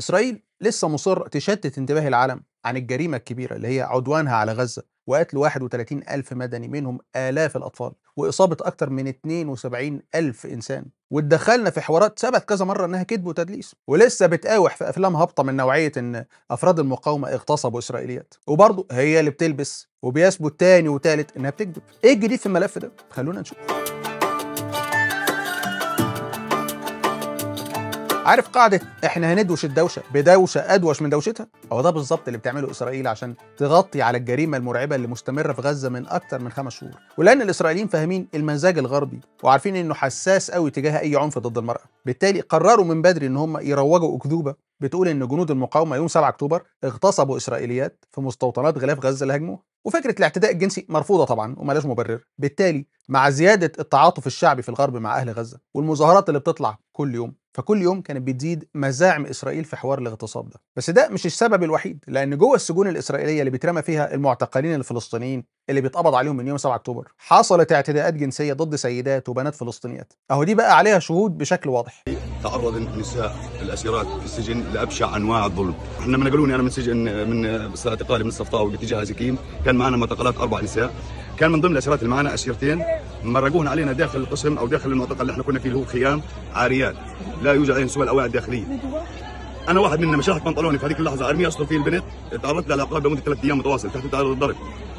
إسرائيل لسه مصر تشتت انتباه العالم عن الجريمة الكبيرة اللي هي عدوانها على غزة وقتل 31 ألف مدني منهم آلاف الأطفال وإصابة أكثر من 72 ألف إنسان واتدخلنا في حوارات ثبت كذا مرة إنها كذب وتدليس ولسه بتقاوح في أفلام هابطة من نوعية إن أفراد المقاومة اغتصبوا إسرائيليات وبرضه هي اللي بتلبس وبيثبت تاني وتالت إنها بتكذب إيه الجديد في الملف ده؟ خلونا نشوف عارف قاعده احنا هندوش الدوشه بدوشه ادوش من دوشتها هو ده بالظبط اللي بتعمله اسرائيل عشان تغطي على الجريمه المرعبه اللي مستمره في غزه من اكتر من خمس شهور ولان الاسرائيليين فاهمين المزاج الغربي وعارفين انه حساس قوي تجاه اي عنف ضد المراه بالتالي قرروا من بدري ان هم يروجوا اكذوبه بتقول ان جنود المقاومه يوم 7 اكتوبر اغتصبوا اسرائيليات في مستوطنات غلاف غزه اللي هاجموها وفكره الاعتداء الجنسي مرفوضه طبعا وملاش مبرر بالتالي مع زياده التعاطف الشعبي في الغرب مع اهل غزه والمظاهرات اللي بتطلع كل يوم فكل يوم كانت بتزيد مزاعم اسرائيل في حوار الاغتصاب ده بس ده مش السبب الوحيد لان جوه السجون الاسرائيليه اللي بيترمى فيها المعتقلين الفلسطينيين اللي بيتقبض عليهم من يوم 7 اكتوبر حصلت اعتداءات جنسيه ضد سيدات وبنات فلسطينيات اهو دي بقى عليها شهود بشكل واضح تعرض النساء الاسيرات في السجن لابشع انواع الظلم، احنا من نقلوني يعني انا من سجن من اعتقالي من الصفطاوي باتجاه زكيم، كان معنا معتقلات اربع نساء، كان من ضمن الاسيرات اللي معنا اسيرتين مرقوهن علينا داخل القسم او داخل المعتقل اللي احنا كنا فيه اللي هو خيام عاريات، لا يوجد عليهم سوى الاواعي الداخليه. انا واحد منا مشاهد بنطلوني في هذيك اللحظه ارمي اصله فيه البنت تعرضت لها لعقاب لمده ثلاث ايام متواصل تحت تعرض الضرب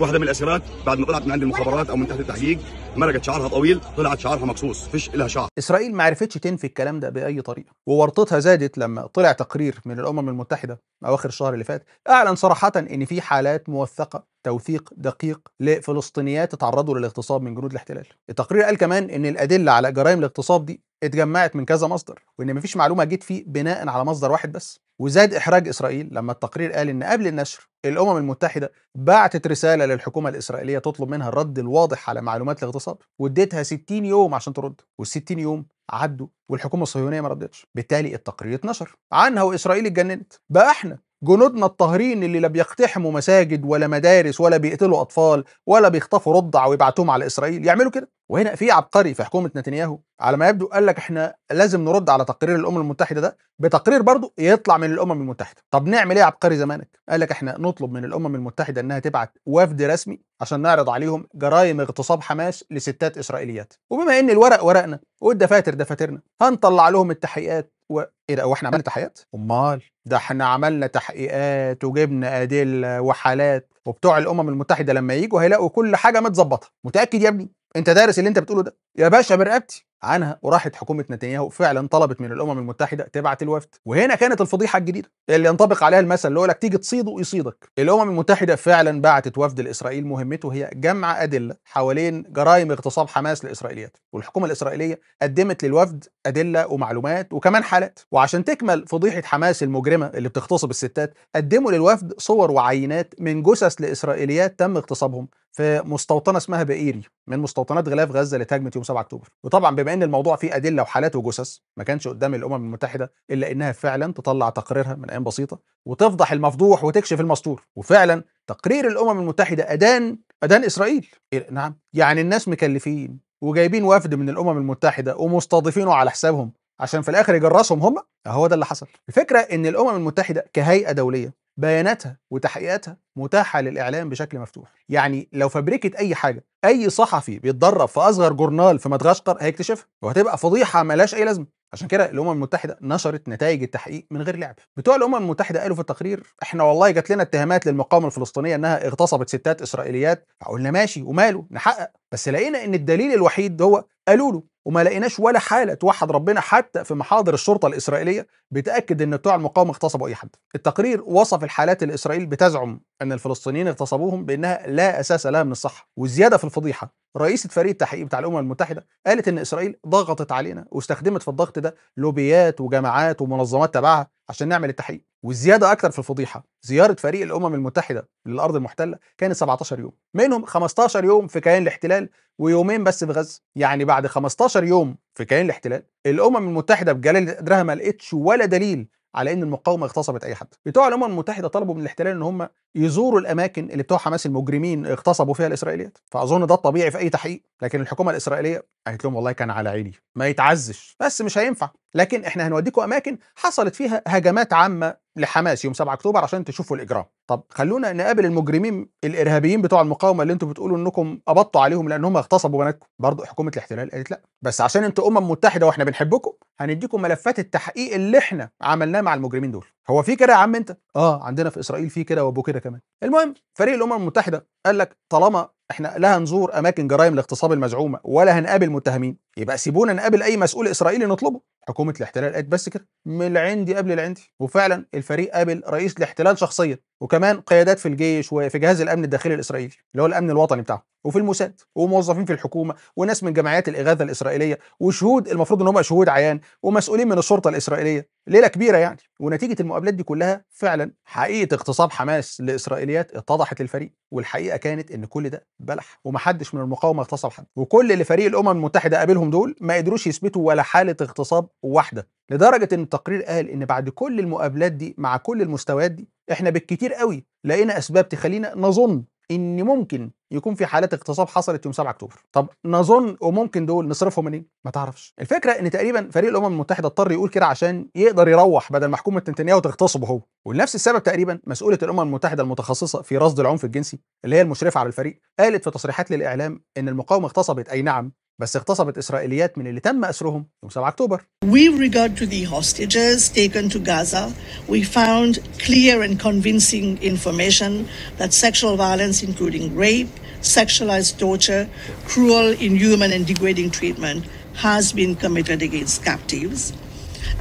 واحده من الاسيرات بعد ما طلعت من عند المخابرات او من تحت التحقيق مرقت شعرها طويل طلعت شعرها مقصوص فيش لها شعر اسرائيل ما عرفتش تنفي الكلام ده باي طريقه وورطتها زادت لما طلع تقرير من الامم المتحده اواخر الشهر اللي فات اعلن صراحه ان في حالات موثقه توثيق دقيق لفلسطينيات تعرضوا للاغتصاب من جنود الاحتلال التقرير قال كمان ان الادله على جرائم الاغتصاب دي اتجمعت من كذا مصدر وان مفيش معلومه جت فيه بناء على مصدر واحد بس وزاد إحراج إسرائيل لما التقرير قال إن قبل النشر الأمم المتحدة بعتت رسالة للحكومة الإسرائيلية تطلب منها الرد الواضح على معلومات الاغتصاب واديتها 60 يوم عشان ترد وال60 يوم عدوا والحكومة الصهيونية ما ردتش بالتالي التقرير اتنشر عنها وإسرائيل اتجننت بقى احنا جنودنا الطاهرين اللي لا بيقتحموا مساجد ولا مدارس ولا بيقتلوا اطفال ولا بيخطفوا رضع ويبعتوهم على اسرائيل يعملوا كده وهنا في عبقري في حكومه نتنياهو على ما يبدو قال لك احنا لازم نرد على تقرير الامم المتحده ده بتقرير برضه يطلع من الامم المتحده طب نعمل ايه عبقري زمانك قال لك احنا نطلب من الامم المتحده انها تبعت وفد رسمي عشان نعرض عليهم جرائم اغتصاب حماس لستات اسرائيليات وبما ان الورق ورقنا والدفاتر دفاترنا هنطلع لهم التحقيقات و... ايه ده هو احنا عملنا تحقيقات؟ امال ده احنا عملنا تحقيقات وجبنا ادله وحالات وبتوع الامم المتحده لما يجوا هيلاقوا كل حاجه متظبطه متاكد يا ابني انت دارس اللي انت بتقوله ده يا باشا برقبتي عنها وراحت حكومه نتنياهو فعلا طلبت من الامم المتحده تبعت الوفد وهنا كانت الفضيحه الجديده اللي ينطبق عليها المثل اللي هو لك تيجي تصيده يصيدك الامم المتحده فعلا بعتت وفد لاسرائيل مهمته هي جمع ادله حوالين جرائم اغتصاب حماس لاسرائيليات والحكومه الاسرائيليه قدمت للوفد ادله ومعلومات وكمان حالات وعشان تكمل فضيحه حماس المجرمه اللي بتغتصب الستات قدموا للوفد صور وعينات من جثث لاسرائيليات تم اغتصابهم في مستوطنه اسمها بئيري من مستوطنات غلاف غزه اللي تهاجمت يوم 7 اكتوبر وطبعا بما ان الموضوع فيه ادله وحالات وجثث ما كانش قدام الامم المتحده الا انها فعلا تطلع تقريرها من ايام بسيطه وتفضح المفضوح وتكشف المستور وفعلا تقرير الامم المتحده ادان ادان اسرائيل إيه، نعم يعني الناس مكلفين وجايبين وفد من الامم المتحده ومستضيفينه على حسابهم عشان في الاخر يجرسهم هم هو ده اللي حصل الفكره ان الامم المتحده كهيئه دوليه بياناتها وتحقيقاتها متاحه للاعلام بشكل مفتوح يعني لو فبركت اي حاجه اي صحفي بيتدرب في اصغر جورنال في مدغشقر هيكتشفها وهتبقى فضيحه ملهاش اي لازمه عشان كده الامم المتحده نشرت نتائج التحقيق من غير لعب بتوع الامم المتحده قالوا في التقرير احنا والله جات لنا اتهامات للمقاومه الفلسطينيه انها اغتصبت ستات اسرائيليات فقلنا ماشي وماله نحقق بس لقينا ان الدليل الوحيد هو قالوا له وما لقيناش ولا حاله توحد ربنا حتى في محاضر الشرطه الاسرائيليه بتاكد ان بتوع المقاومه اغتصبوا اي حد. التقرير وصف الحالات اللي اسرائيل بتزعم ان الفلسطينيين اغتصبوهم بانها لا اساس لها من الصحه، والزياده في الفضيحه رئيسة فريق التحقيق بتاع الأمم المتحدة قالت إن إسرائيل ضغطت علينا واستخدمت في الضغط ده لوبيات وجماعات ومنظمات تبعها عشان نعمل التحقيق والزيادة أكتر في الفضيحة زيارة فريق الأمم المتحدة للأرض المحتلة كانت 17 يوم منهم 15 يوم في كيان الاحتلال ويومين بس في غزة يعني بعد 15 يوم في كيان الاحتلال الأمم المتحدة بجلالة قدرها ما لقتش ولا دليل على ان المقاومه اغتصبت اي حد بتوع الامم المتحده طلبوا من الاحتلال ان هم يزوروا الاماكن اللي بتوع حماس المجرمين اغتصبوا فيها الاسرائيليات فاظن ده الطبيعي في اي تحقيق لكن الحكومه الاسرائيليه قالت لهم والله كان على عيني ما يتعزش بس مش هينفع لكن احنا هنوديكم اماكن حصلت فيها هجمات عامه لحماس يوم 7 اكتوبر عشان تشوفوا الاجرام طب خلونا نقابل المجرمين الارهابيين بتوع المقاومه اللي انتم بتقولوا انكم قبضتوا عليهم لانهم اغتصبوا بناتكم برضه حكومه الاحتلال قالت لا بس عشان انتوا امم متحده واحنا بنحبكم هنديكم ملفات التحقيق اللي احنا عملناه مع المجرمين دول هو في كده يا عم انت اه عندنا في اسرائيل في كده وابو كده كمان المهم فريق الامم المتحده قال لك طالما احنا لا هنزور اماكن جرائم الاغتصاب المزعومه ولا هنقابل متهمين يبقى سيبونا نقابل اي مسؤول اسرائيلي نطلبه حكومه الاحتلال قالت بس كده من العندي قبل العندي وفعلا الفريق قابل رئيس الاحتلال شخصيا وكمان قيادات في الجيش وفي جهاز الامن الداخلي الاسرائيلي اللي هو الامن الوطني بتاعه وفي الموساد وموظفين في الحكومه وناس من جمعيات الاغاثه الاسرائيليه وشهود المفروض ان هم شهود عيان ومسؤولين من الشرطه الاسرائيليه ليله كبيره يعني ونتيجه المقابلات دي كلها فعلا حقيقه اغتصاب حماس لاسرائيليات اتضحت للفريق والحقيقه كانت ان كل ده بلح ومحدش من المقاومه اغتصب حد وكل اللي فريق الامم المتحده قابله عليهم دول ما قدروش يثبتوا ولا حاله اغتصاب واحده لدرجه ان التقرير قال ان بعد كل المقابلات دي مع كل المستويات دي احنا بالكتير قوي لقينا اسباب تخلينا نظن ان ممكن يكون في حالات اغتصاب حصلت يوم 7 اكتوبر طب نظن وممكن دول نصرفهم منين ما تعرفش الفكره ان تقريبا فريق الامم المتحده اضطر يقول كده عشان يقدر يروح بدل محكومه حكومه نتنياهو تغتصبه هو ولنفس السبب تقريبا مسؤوله الامم المتحده المتخصصه في رصد العنف الجنسي اللي هي المشرفه على الفريق قالت في تصريحات للاعلام ان المقاومه اغتصبت اي نعم بس اغتصبت إسرائيليات من اللي تم أسرهم يوم 7 أكتوبر With regard to the hostages taken to Gaza, we found clear and convincing information that sexual violence including rape, sexualized torture, cruel, inhuman and degrading treatment has been committed against captives.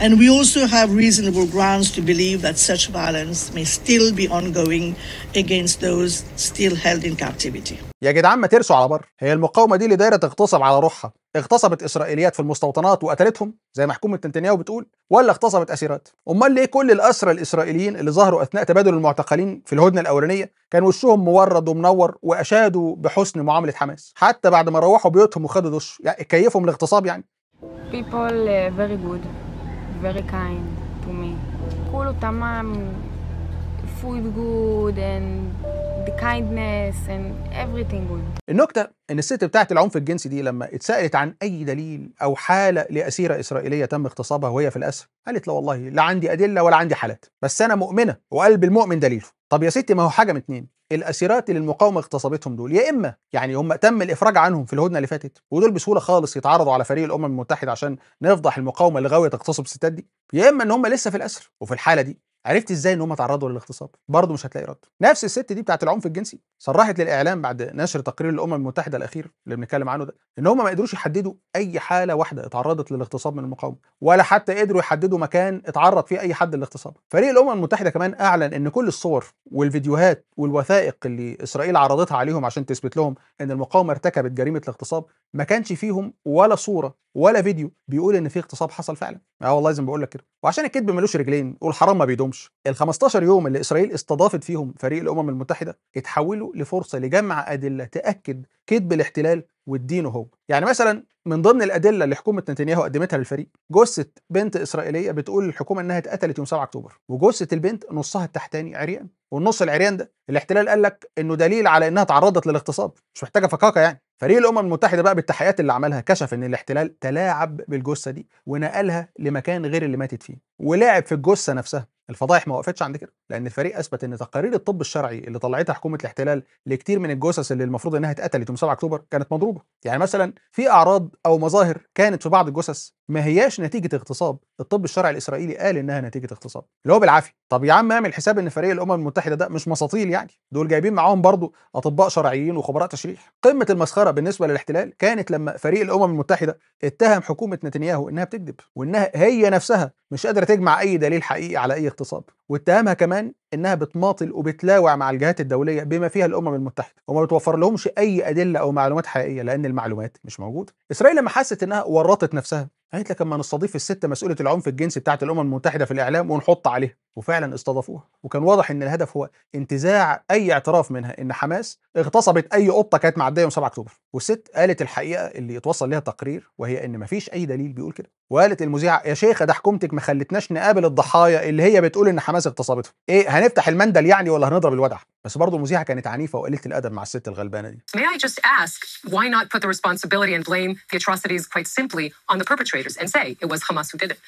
And we also have reasonable grounds to believe that such violence may still be ongoing against those still held in captivity. يا جدعان ما ترسوا على بره هي المقاومه دي اللي دايره تغتصب على روحها اغتصبت اسرائيليات في المستوطنات وقتلتهم زي ما حكومه نتنياهو بتقول ولا اغتصبت اسيرات امال ليه كل الاسرى الاسرائيليين اللي ظهروا اثناء تبادل المعتقلين في الهدنه الاولانيه كان وشهم مورد ومنور واشادوا بحسن معامله حماس حتى بعد ما روحوا بيوتهم وخدوا دش يعني من الاغتصاب يعني people uh, very good very kind to me كله تمام food good and the kindness and everything good. النكتة إن الست بتاعت العنف الجنسي دي لما اتسألت عن أي دليل أو حالة لأسيرة إسرائيلية تم اغتصابها وهي في الأسر قالت لا والله لا عندي أدلة ولا عندي حالات بس أنا مؤمنة وقلب المؤمن دليله طب يا ستي ما هو حاجة من اتنين الاسيرات اللي المقاومه اغتصبتهم دول يا اما يعني هم تم الافراج عنهم في الهدنه اللي فاتت ودول بسهوله خالص يتعرضوا على فريق الامم المتحده عشان نفضح المقاومه اللي غاويه تغتصب الستات دي يا اما ان هم لسه في الاسر وفي الحاله دي عرفت ازاي ان هم اتعرضوا للاغتصاب برضه مش هتلاقي رد نفس الست دي بتاعت العنف الجنسي صرحت للاعلام بعد نشر تقرير الامم المتحده الاخير اللي بنتكلم عنه ده ان هم ما قدروش يحددوا اي حاله واحده اتعرضت للاغتصاب من المقاومه ولا حتى قدروا يحددوا مكان اتعرض فيه اي حد للاغتصاب فريق الامم المتحده كمان اعلن ان كل الصور والفيديوهات والوثائق اللي اسرائيل عرضتها عليهم عشان تثبت لهم ان المقاومه ارتكبت جريمه الاغتصاب ما كانش فيهم ولا صوره ولا فيديو بيقول ان في اغتصاب حصل فعلا اه والله زي ما بقول لك كده وعشان الكذب ملوش رجلين والحرام ما بيدومش ال 15 يوم اللي اسرائيل استضافت فيهم فريق الامم المتحده اتحولوا لفرصه لجمع ادله تاكد كذب الاحتلال وادينه هو يعني مثلا من ضمن الادله اللي حكومه نتنياهو قدمتها للفريق جثه بنت اسرائيليه بتقول للحكومه انها اتقتلت يوم 7 اكتوبر وجثه البنت نصها التحتاني عريان والنص العريان ده الاحتلال قال لك انه دليل على انها تعرضت للاغتصاب مش محتاجه فكاكه يعني فريق الامم المتحده بقى بالتحقيقات اللي عملها كشف ان الاحتلال تلاعب بالجثه دي ونقلها لمكان غير اللي ماتت فيه ولعب في الجثه نفسها الفضائح ما وقفتش عند كده لان الفريق اثبت ان تقارير الطب الشرعي اللي طلعتها حكومه الاحتلال لكتير من الجثث اللي المفروض انها اتقتلت يوم 7 اكتوبر كانت مضروبه يعني مثلا في اعراض او مظاهر كانت في بعض الجثث ما هياش نتيجه اغتصاب الطب الشرعي الاسرائيلي قال انها نتيجه اغتصاب اللي هو بالعافيه طب يا عم اعمل حساب ان فريق الامم المتحده ده مش مساطيل يعني دول جايبين معاهم برضو اطباء شرعيين وخبراء تشريح قمه المسخره بالنسبه للاحتلال كانت لما فريق الامم المتحده اتهم حكومه نتنياهو انها بتكذب وانها هي نفسها مش قادره تجمع اي دليل حقيقي على اي اغتصاب واتهمها كمان انها بتماطل وبتلاوع مع الجهات الدوليه بما فيها الامم المتحده وما بتوفر لهمش اي ادله او معلومات حقيقيه لان المعلومات مش موجوده اسرائيل لما حست انها ورطت نفسها قالت لك اما نستضيف الست مسؤوله العنف الجنسي بتاعه الامم المتحده في الاعلام ونحط عليها وفعلا استضافوها وكان واضح ان الهدف هو انتزاع اي اعتراف منها ان حماس اغتصبت اي قطه كانت معديه يوم 7 اكتوبر والست قالت الحقيقه اللي يتوصل لها تقرير وهي ان مفيش اي دليل بيقول كده وقالت المذيعه يا شيخه ده حكومتك ما خلتناش نقابل الضحايا اللي هي بتقول ان حماس اغتصبتهم ايه هنفتح المندل يعني ولا هنضرب الودع بس برضه المذيعه كانت عنيفه وقليله الادب مع الست الغلبانه دي May I just ask why not put the responsibility and blame the atrocities quite simply on the perpetrators and say it was Hamas who did it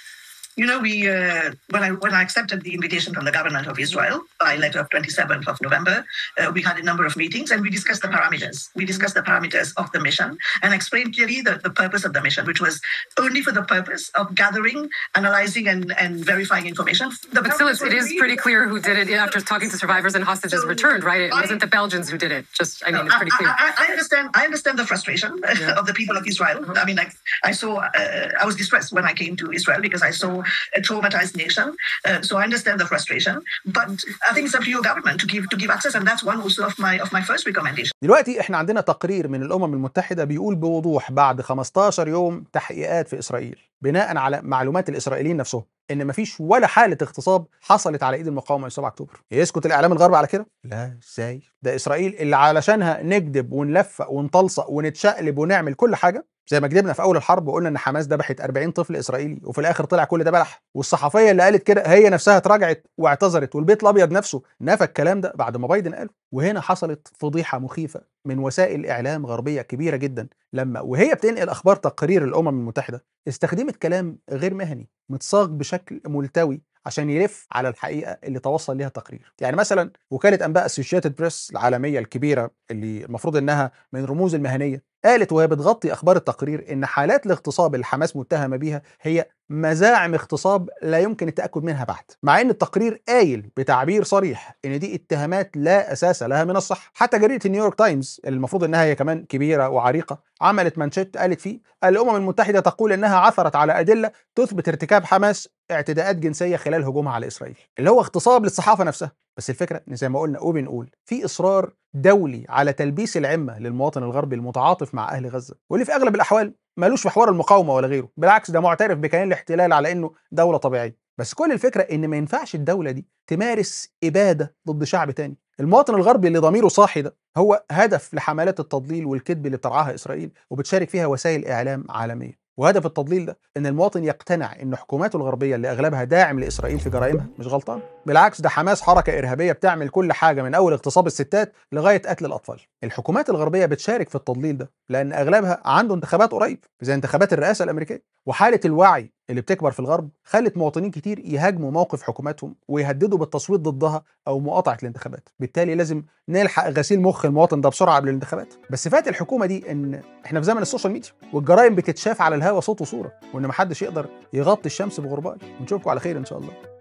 you know, we uh, when I when I accepted the invitation from the government of Israel by letter of 27th of November, uh, we had a number of meetings and we discussed the parameters. We discussed the parameters of the mission and explained clearly the, the purpose of the mission, which was only for the purpose of gathering, analyzing, and, and verifying information. The but still, it is pretty clear who did it after talking to survivors and hostages so returned, right? It I, wasn't the Belgians who did it. Just, I mean, it's pretty clear. I, I, I, understand. I understand the frustration yeah. of the people of Israel. Uh-huh. I mean, like I saw, uh, I was distressed when I came to Israel because I saw traumatized nation. Uh, so I understand the frustration, but I think it's up to your government to give to give access, and that's one also of my of my first recommendation. دلوقتي احنا عندنا تقرير من الأمم المتحدة بيقول بوضوح بعد 15 يوم تحقيقات في إسرائيل بناء على معلومات الاسرائيليين نفسهم ان مفيش ولا حاله اغتصاب حصلت على ايد المقاومه يوم 7 اكتوبر يسكت الاعلام الغربي على كده لا ازاي ده اسرائيل اللي علشانها نكذب ونلفق ونطلصق ونتشقلب ونعمل كل حاجه زي ما كدبنا في اول الحرب وقلنا ان حماس ذبحت 40 طفل اسرائيلي وفي الاخر طلع كل ده بلح والصحفيه اللي قالت كده هي نفسها اتراجعت واعتذرت والبيت الابيض نفسه نفى الكلام ده بعد ما بايدن قاله وهنا حصلت فضيحه مخيفه من وسائل اعلام غربيه كبيره جدا لما وهي بتنقل اخبار تقرير الامم المتحده استخدمت كلام غير مهني متصاغ بشكل ملتوي عشان يلف على الحقيقه اللي توصل ليها التقرير يعني مثلا وكاله انباء اسوشيتد بريس العالميه الكبيره اللي المفروض انها من رموز المهنيه قالت وهي بتغطي اخبار التقرير ان حالات الاغتصاب اللي حماس متهمه بيها هي مزاعم اغتصاب لا يمكن التاكد منها بعد مع ان التقرير قايل بتعبير صريح ان دي اتهامات لا اساس لها من الصحه حتى جريده نيويورك تايمز اللي المفروض انها هي كمان كبيره وعريقه عملت مانشيت قالت فيه الامم المتحده تقول انها عثرت على ادله تثبت ارتكاب حماس اعتداءات جنسيه خلال هجومها على اسرائيل اللي هو اغتصاب للصحافه نفسها بس الفكره ان زي ما قلنا وبنقول في اصرار دولي على تلبيس العمه للمواطن الغربي المتعاطف مع اهل غزه واللي في اغلب الاحوال مالوش في حوار المقاومه ولا غيره بالعكس ده معترف بكيان الاحتلال على انه دوله طبيعيه بس كل الفكره ان ما ينفعش الدوله دي تمارس اباده ضد شعب تاني المواطن الغربي اللي ضميره صاحي ده هو هدف لحملات التضليل والكذب اللي بترعاها اسرائيل وبتشارك فيها وسائل اعلام عالميه وهدف التضليل ده ان المواطن يقتنع ان حكوماته الغربيه اللي اغلبها داعم لاسرائيل في جرائمها مش غلطان بالعكس ده حماس حركة إرهابية بتعمل كل حاجة من أول اغتصاب الستات لغاية قتل الأطفال الحكومات الغربية بتشارك في التضليل ده لأن أغلبها عنده انتخابات قريب زي انتخابات الرئاسة الأمريكية وحالة الوعي اللي بتكبر في الغرب خلت مواطنين كتير يهاجموا موقف حكوماتهم ويهددوا بالتصويت ضدها او مقاطعه الانتخابات بالتالي لازم نلحق غسيل مخ المواطن ده بسرعه قبل الانتخابات بس فات الحكومه دي ان احنا في زمن السوشيال ميديا والجرائم بتتشاف على الهواء صوت وصوره وان محدش يقدر يغطي الشمس بغربال ونشوفكم على خير ان شاء الله